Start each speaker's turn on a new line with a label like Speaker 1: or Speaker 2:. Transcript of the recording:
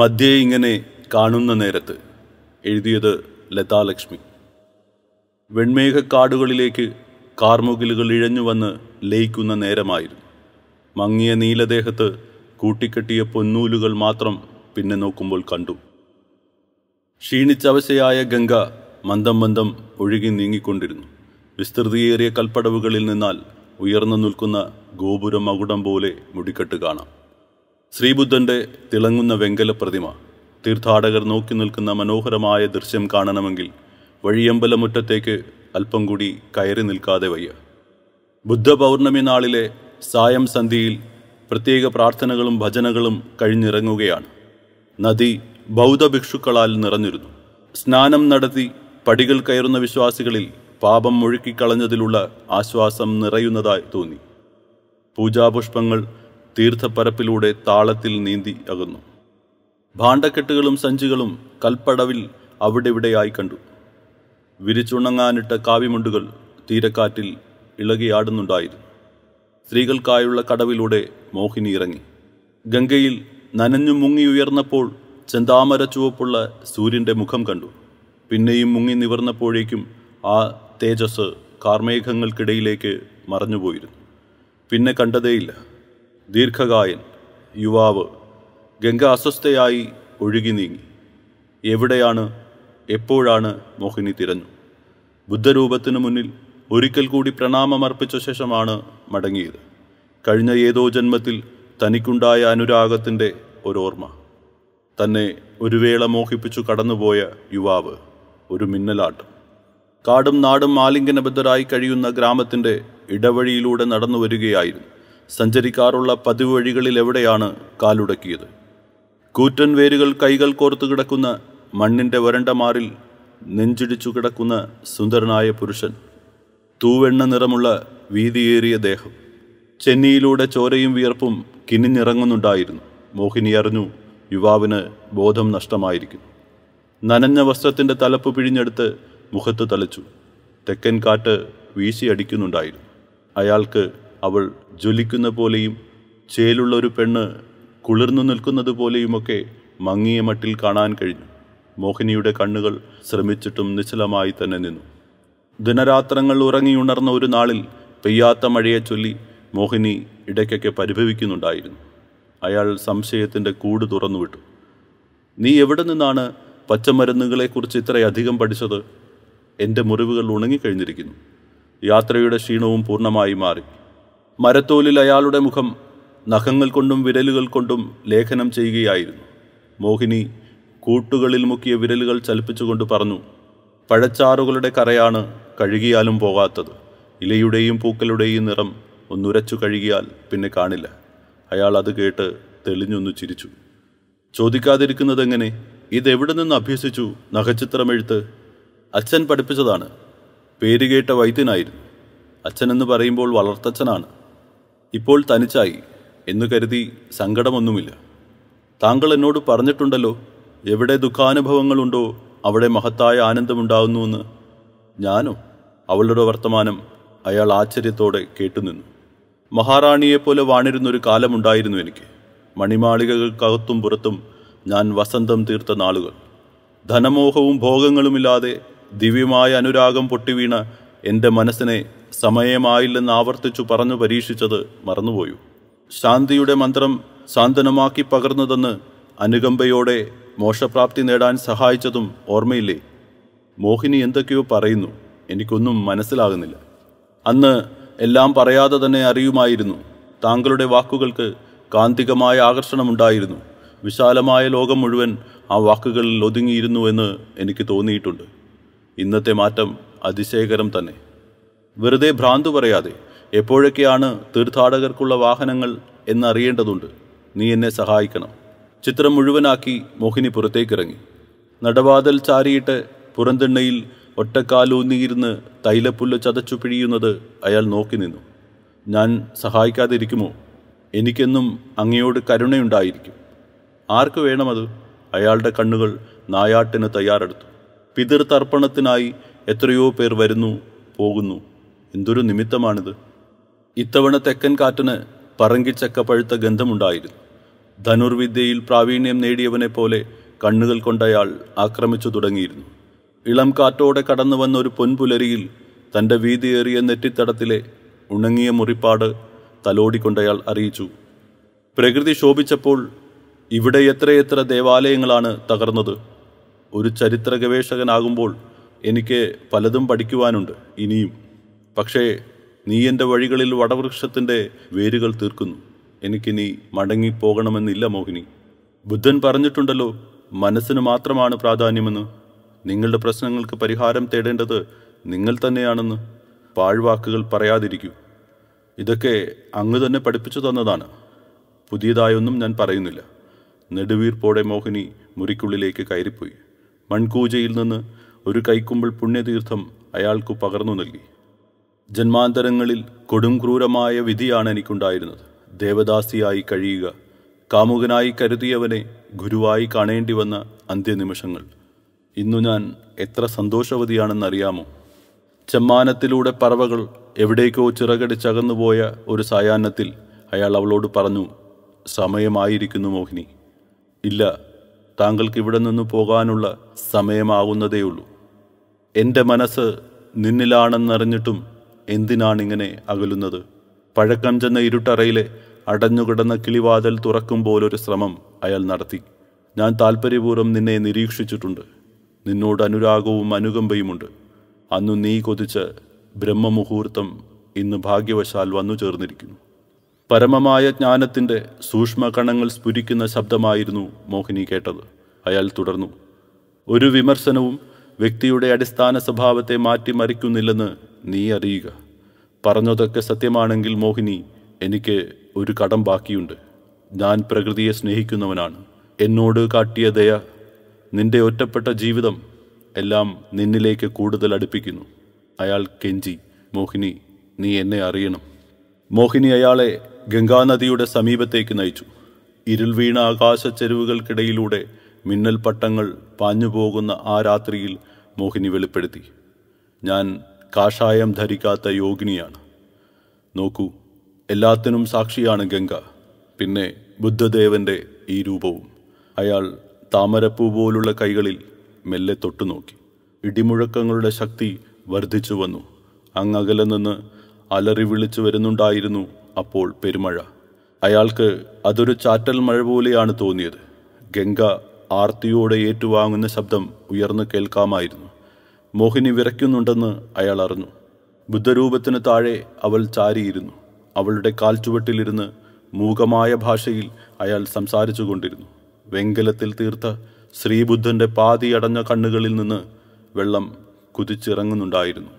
Speaker 1: മധ്യേ ഇങ്ങനെ കാണുന്ന നേരത്ത് എഴുതിയത് ലതാലക്ഷ്മി വെൺമേഘക്കാടുകളിലേക്ക് കാർമുകിലുകൾ ഇഴഞ്ഞു വന്ന് ലയിക്കുന്ന നേരമായിരുന്നു മങ്ങിയ നീലദേഹത്ത് കൂട്ടിക്കെട്ടിയ പൊന്നൂലുകൾ മാത്രം പിന്നെ നോക്കുമ്പോൾ കണ്ടു ക്ഷീണിച്ചവശയായ ഗംഗ മന്ദം മന്ദം ഒഴുകി നീങ്ങിക്കൊണ്ടിരുന്നു വിസ്തൃതിയേറിയ കൽപ്പടവുകളിൽ നിന്നാൽ ഉയർന്നു നിൽക്കുന്ന ഗോപുരമകുടം മകുടം പോലെ മുടിക്കെട്ട് കാണാം ശ്രീബുദ്ധൻ്റെ തിളങ്ങുന്ന വെങ്കല പ്രതിമ തീർത്ഥാടകർ നോക്കി നിൽക്കുന്ന മനോഹരമായ ദൃശ്യം കാണണമെങ്കിൽ വഴിയമ്പലമുറ്റത്തേക്ക് അല്പം കൂടി കയറി നിൽക്കാതെ വയ്യ ബുദ്ധ പൗർണമി നാളിലെ സായം സന്ധിയിൽ പ്രത്യേക പ്രാർത്ഥനകളും ഭജനകളും കഴിഞ്ഞിറങ്ങുകയാണ് നദി ബൗദ്ധ ഭിക്ഷുക്കളാൽ നിറഞ്ഞിരുന്നു സ്നാനം നടത്തി പടികൾ കയറുന്ന വിശ്വാസികളിൽ പാപം മുഴുക്കിക്കളഞ്ഞതിലുള്ള ആശ്വാസം നിറയുന്നതായി തോന്നി പൂജാപുഷ്പങ്ങൾ തീർത്ഥപ്പരപ്പിലൂടെ താളത്തിൽ നീന്തി അകന്നു ഭാണ്ഡക്കെട്ടുകളും സഞ്ചികളും കൽപ്പടവിൽ അവിടെവിടെയായി കണ്ടു വിരിച്ചുണങ്ങാനിട്ട കാവിമുണ്ടുകൾ തീരക്കാറ്റിൽ ഇളകിയാടുന്നുണ്ടായിരുന്നു സ്ത്രീകൾക്കായുള്ള കടവിലൂടെ മോഹിനി ഇറങ്ങി ഗംഗയിൽ നനഞ്ഞു മുങ്ങി ചെന്താമര ചുവപ്പുള്ള സൂര്യൻ്റെ മുഖം കണ്ടു പിന്നെയും മുങ്ങി നിവർന്നപ്പോഴേക്കും ആ തേജസ് കാർമേഘങ്ങൾക്കിടയിലേക്ക് മറഞ്ഞുപോയിരുന്നു പിന്നെ കണ്ടതേയില്ല ദീർഘകായൻ യുവാവ് ഗംഗ അസ്വസ്ഥയായി ഒഴുകി നീങ്ങി എവിടെയാണ് എപ്പോഴാണ് മോഹിനി തിരഞ്ഞു ബുദ്ധരൂപത്തിനു മുന്നിൽ ഒരിക്കൽ കൂടി പ്രണാമമർപ്പിച്ച ശേഷമാണ് മടങ്ങിയത് കഴിഞ്ഞ ഏതോ ജന്മത്തിൽ തനിക്കുണ്ടായ അനുരാഗത്തിൻ്റെ ഒരോർമ്മ തന്നെ ഒരു വേള മോഹിപ്പിച്ചു കടന്നുപോയ യുവാവ് ഒരു മിന്നലാട്ടം കാടും നാടും ആലിംഗനബദ്ധരായി കഴിയുന്ന ഗ്രാമത്തിൻ്റെ ഇടവഴിയിലൂടെ നടന്നു വരികയായിരുന്നു സഞ്ചരിക്കാറുള്ള പതിവ് വഴികളിൽ എവിടെയാണ് കാലുടക്കിയത് കൂറ്റൻ വേരുകൾ കൈകൾ കോർത്തു കിടക്കുന്ന മണ്ണിൻ്റെ വരണ്ട മാറിൽ നെഞ്ചിടിച്ചു കിടക്കുന്ന സുന്ദരനായ പുരുഷൻ തൂവെണ്ണ നിറമുള്ള വീതിയേറിയ ദേഹം ചെന്നിയിലൂടെ ചോരയും വിയർപ്പും കിനിഞ്ഞിറങ്ങുന്നുണ്ടായിരുന്നു മോഹിനി അറിഞ്ഞു യുവാവിന് ബോധം നഷ്ടമായിരിക്കുന്നു നനഞ്ഞ വസ്ത്രത്തിൻ്റെ തലപ്പ് പിഴിഞ്ഞെടുത്ത് മുഖത്ത് തലച്ചു തെക്കൻ കാറ്റ് വീശിയടിക്കുന്നുണ്ടായിരുന്നു അയാൾക്ക് അവൾ ജ്വലിക്കുന്ന പോലെയും ചേലുള്ള ഒരു പെണ്ണ് കുളിർന്നു നിൽക്കുന്നത് പോലെയുമൊക്കെ മങ്ങിയ മട്ടിൽ കാണാൻ കഴിഞ്ഞു മോഹിനിയുടെ കണ്ണുകൾ ശ്രമിച്ചിട്ടും നിശ്ചലമായി തന്നെ നിന്നു ദിനരാത്രങ്ങൾ ഉറങ്ങിയുണർന്ന ഒരു നാളിൽ പെയ്യാത്ത മഴയെ ചൊല്ലി മോഹിനി ഇടയ്ക്കൊക്കെ പരിഭവിക്കുന്നുണ്ടായിരുന്നു അയാൾ സംശയത്തിൻ്റെ കൂട് തുറന്നുവിട്ടു നീ എവിടെ നിന്നാണ് പച്ചമരുന്നുകളെക്കുറിച്ച് ഇത്രയധികം പഠിച്ചത് എൻ്റെ മുറിവുകൾ ഉണങ്ങിക്കഴിഞ്ഞിരിക്കുന്നു യാത്രയുടെ ക്ഷീണവും പൂർണ്ണമായി മാറി മരത്തോലിൽ അയാളുടെ മുഖം നഖങ്ങൾ കൊണ്ടും വിരലുകൾ കൊണ്ടും ലേഖനം ചെയ്യുകയായിരുന്നു മോഹിനി കൂട്ടുകളിൽ മുക്കിയ വിരലുകൾ ചലിപ്പിച്ചുകൊണ്ട് പറഞ്ഞു പഴച്ചാറുകളുടെ കരയാണ് കഴുകിയാലും പോകാത്തത് ഇലയുടെയും പൂക്കളുടെയും നിറം ഒന്നുരച്ചു കഴുകിയാൽ പിന്നെ കാണില്ല അയാൾ അത് കേട്ട് തെളിഞ്ഞൊന്നു ചിരിച്ചു ചോദിക്കാതിരിക്കുന്നതെങ്ങനെ ഇതെവിടെ നിന്ന് അഭ്യസിച്ചു നഖചിത്രമെഴുത്ത് അച്ഛൻ പഠിപ്പിച്ചതാണ് പേരുകേട്ട വൈദ്യനായിരുന്നു അച്ഛനെന്ന് പറയുമ്പോൾ വളർത്തച്ഛനാണ് ഇപ്പോൾ തനിച്ചായി എന്നു കരുതി സങ്കടമൊന്നുമില്ല താങ്കൾ എന്നോട് പറഞ്ഞിട്ടുണ്ടല്ലോ എവിടെ ദുഃഖാനുഭവങ്ങളുണ്ടോ അവിടെ മഹത്തായ ആനന്ദമുണ്ടാകുന്നുവെന്ന് ഞാനോ അവളുടെ വർത്തമാനം അയാൾ ആശ്ചര്യത്തോടെ കേട്ടുനിന്നു മഹാറാണിയെപ്പോലെ വാണിരുന്നൊരു കാലമുണ്ടായിരുന്നു എനിക്ക് മണിമാളികകൾക്കകത്തും പുറത്തും ഞാൻ വസന്തം തീർത്ത നാളുകൾ ധനമോഹവും ഭോഗങ്ങളുമില്ലാതെ ദിവ്യമായ അനുരാഗം പൊട്ടിവീണ എൻ്റെ മനസ്സിനെ സമയമായില്ലെന്ന് ആവർത്തിച്ചു പറഞ്ഞു പരീക്ഷിച്ചത് മറന്നുപോയു ശാന്തിയുടെ മന്ത്രം സാന്ത്വനമാക്കി പകർന്നതെന്ന് അനുകമ്പയോടെ മോക്ഷപ്രാപ്തി നേടാൻ സഹായിച്ചതും ഓർമ്മയില്ലേ മോഹിനി എന്തൊക്കെയോ പറയുന്നു എനിക്കൊന്നും മനസ്സിലാകുന്നില്ല അന്ന് എല്ലാം പറയാതെ തന്നെ അറിയുമായിരുന്നു താങ്കളുടെ വാക്കുകൾക്ക് കാന്തികമായ ആകർഷണമുണ്ടായിരുന്നു വിശാലമായ ലോകം മുഴുവൻ ആ വാക്കുകളിൽ ഒതുങ്ങിയിരുന്നുവെന്ന് എന്ന് എനിക്ക് തോന്നിയിട്ടുണ്ട് ഇന്നത്തെ മാറ്റം അതിശയകരം തന്നെ വെറുതെ ഭ്രാന്തു പറയാതെ എപ്പോഴൊക്കെയാണ് തീർത്ഥാടകർക്കുള്ള വാഹനങ്ങൾ എന്നറിയേണ്ടതുണ്ട് നീ എന്നെ സഹായിക്കണം ചിത്രം മുഴുവനാക്കി മോഹിനി പുറത്തേക്കിറങ്ങി നടവാതൽ ചാരിയിട്ട് പുറന്തെണ്ണയിൽ ഒറ്റക്കാലൂന്നിയിരുന്ന് തൈലപ്പുല്ല് ചതച്ചു പിഴിയുന്നത് അയാൾ നോക്കി നിന്നു ഞാൻ സഹായിക്കാതിരിക്കുമോ എനിക്കെന്നും അങ്ങയോട് കരുണയുണ്ടായിരിക്കും ആർക്ക് വേണമത് അയാളുടെ കണ്ണുകൾ നായാട്ടിന് തയ്യാറെടുത്തു പിതൃതർപ്പണത്തിനായി എത്രയോ പേർ വരുന്നു പോകുന്നു എന്തൊരു നിമിത്തമാണിത് ഇത്തവണ തെക്കൻ കാറ്റിന് പറങ്കിച്ചക്ക പഴുത്ത ഗന്ധമുണ്ടായിരുന്നു ധനുർവിദ്യയിൽ പ്രാവീണ്യം നേടിയവനെ പോലെ കണ്ണുകൾ കൊണ്ടയാൾ ആക്രമിച്ചു തുടങ്ങിയിരുന്നു ഇളം കാറ്റോടെ കടന്നു വന്ന ഒരു പൊൻപുലരിയിൽ തൻ്റെ വീതിയേറിയ നെറ്റിത്തടത്തിലെ ഉണങ്ങിയ മുറിപ്പാട് തലോടിക്കൊണ്ടയാൾ അറിയിച്ചു പ്രകൃതി ശോഭിച്ചപ്പോൾ ഇവിടെ എത്രയെത്ര ദേവാലയങ്ങളാണ് തകർന്നത് ഒരു ചരിത്ര ഗവേഷകനാകുമ്പോൾ എനിക്ക് പലതും പഠിക്കുവാനുണ്ട് ഇനിയും പക്ഷേ നീ എൻ്റെ വഴികളിൽ വടവൃക്ഷത്തിൻ്റെ വേരുകൾ തീർക്കുന്നു എനിക്ക് നീ മടങ്ങിപ്പോകണമെന്നില്ല മോഹിനി ബുദ്ധൻ പറഞ്ഞിട്ടുണ്ടല്ലോ മനസ്സിന് മാത്രമാണ് പ്രാധാന്യമെന്ന് നിങ്ങളുടെ പ്രശ്നങ്ങൾക്ക് പരിഹാരം തേടേണ്ടത് നിങ്ങൾ തന്നെയാണെന്ന് പാഴ്വാക്കുകൾ പറയാതിരിക്കൂ ഇതൊക്കെ അങ്ങ് തന്നെ പഠിപ്പിച്ചു തന്നതാണ് പുതിയതായൊന്നും ഞാൻ പറയുന്നില്ല നെടുവീർപ്പോടെ മോഹിനി മുറിക്കുള്ളിലേക്ക് കയറിപ്പോയി മൺകൂജയിൽ നിന്ന് ഒരു കൈക്കുമ്പിൾ പുണ്യതീർത്ഥം അയാൾക്കു പകർന്നു നൽകി ജന്മാന്തരങ്ങളിൽ കൊടും ക്രൂരമായ വിധിയാണ് എനിക്കുണ്ടായിരുന്നത് ദേവദാസിയായി കഴിയുക കാമുകനായി കരുതിയവനെ ഗുരുവായി കാണേണ്ടി വന്ന അന്ത്യനിമിഷങ്ങൾ ഇന്നു ഞാൻ എത്ര സന്തോഷവതിയാണെന്നറിയാമോ ചെമ്മാനത്തിലൂടെ പറവകൾ എവിടേക്കോ ചിറകടിച്ചകന്നുപോയ ഒരു സായാഹ്നത്തിൽ അയാൾ അവളോട് പറഞ്ഞു സമയമായിരിക്കുന്നു മോഹിനി ഇല്ല താങ്കൾക്ക് ഇവിടെ നിന്ന് പോകാനുള്ള സമയമാകുന്നതേയുള്ളൂ എൻ്റെ മനസ്സ് നിന്നിലാണെന്നറിഞ്ഞിട്ടും എന്തിനാണിങ്ങനെ അകലുന്നത് പഴക്കം ചെന്ന ഇരുട്ടറയിലെ അടഞ്ഞുകിടന്ന കിളിവാതൽ തുറക്കും പോലൊരു ശ്രമം അയാൾ നടത്തി ഞാൻ താല്പര്യപൂർവ്വം നിന്നെ നിരീക്ഷിച്ചിട്ടുണ്ട് നിന്നോട് അനുരാഗവും അനുകമ്പയുമുണ്ട് അന്നു നീ കൊതിച്ച് ബ്രഹ്മമുഹൂർത്തം ഇന്ന് ഭാഗ്യവശാൽ വന്നു ചേർന്നിരിക്കുന്നു പരമമായ ജ്ഞാനത്തിൻ്റെ സൂക്ഷ്മകണങ്ങൾ സ്ഫുരിക്കുന്ന ശബ്ദമായിരുന്നു മോഹിനി കേട്ടത് അയാൾ തുടർന്നു ഒരു വിമർശനവും വ്യക്തിയുടെ അടിസ്ഥാന സ്വഭാവത്തെ മാറ്റിമറിക്കുന്നില്ലെന്ന് നീ അറിയുക പറഞ്ഞതൊക്കെ സത്യമാണെങ്കിൽ മോഹിനി എനിക്ക് ഒരു കടം ബാക്കിയുണ്ട് ഞാൻ പ്രകൃതിയെ സ്നേഹിക്കുന്നവനാണ് എന്നോട് കാട്ടിയ ദയ നിന്റെ ഒറ്റപ്പെട്ട ജീവിതം എല്ലാം നിന്നിലേക്ക് കൂടുതൽ അടുപ്പിക്കുന്നു അയാൾ കെഞ്ചി മോഹിനി നീ എന്നെ അറിയണം മോഹിനി അയാളെ ഗംഗാനദിയുടെ സമീപത്തേക്ക് നയിച്ചു ഇരുൾ വീണ ആകാശ ചെരുവുകൾക്കിടയിലൂടെ മിന്നൽ പട്ടങ്ങൾ പാഞ്ഞു പോകുന്ന ആ രാത്രിയിൽ മോഹിനി വെളിപ്പെടുത്തി ഞാൻ കാഷായം ധരിക്കാത്ത യോഗിനിയാണ് നോക്കൂ എല്ലാത്തിനും സാക്ഷിയാണ് ഗംഗ പിന്നെ ബുദ്ധദേവന്റെ ഈ രൂപവും അയാൾ താമരപ്പൂ പോലുള്ള കൈകളിൽ മെല്ലെ തൊട്ടുനോക്കി ഇടിമുഴക്കങ്ങളുടെ ശക്തി വർദ്ധിച്ചു വന്നു അങ്ങകലെ നിന്ന് അലറി വിളിച്ചു വരുന്നുണ്ടായിരുന്നു അപ്പോൾ പെരുമഴ അയാൾക്ക് അതൊരു ചാറ്റൽ മഴ പോലെയാണ് തോന്നിയത് ഗംഗ ആർത്തിയോടെ ഏറ്റുവാങ്ങുന്ന ശബ്ദം ഉയർന്നു കേൾക്കാമായിരുന്നു മോഹിനി വിറയ്ക്കുന്നുണ്ടെന്ന് അയാൾ അറിഞ്ഞു ബുദ്ധരൂപത്തിന് താഴെ അവൾ ചാരിയിരുന്നു അവളുടെ കാൽച്ചുവട്ടിലിരുന്ന് മൂകമായ ഭാഷയിൽ അയാൾ സംസാരിച്ചു കൊണ്ടിരുന്നു വെങ്കലത്തിൽ തീർത്ത ശ്രീബുദ്ധൻ്റെ പാതിയടഞ്ഞ കണ്ണുകളിൽ നിന്ന് വെള്ളം കുതിച്ചിറങ്ങുന്നുണ്ടായിരുന്നു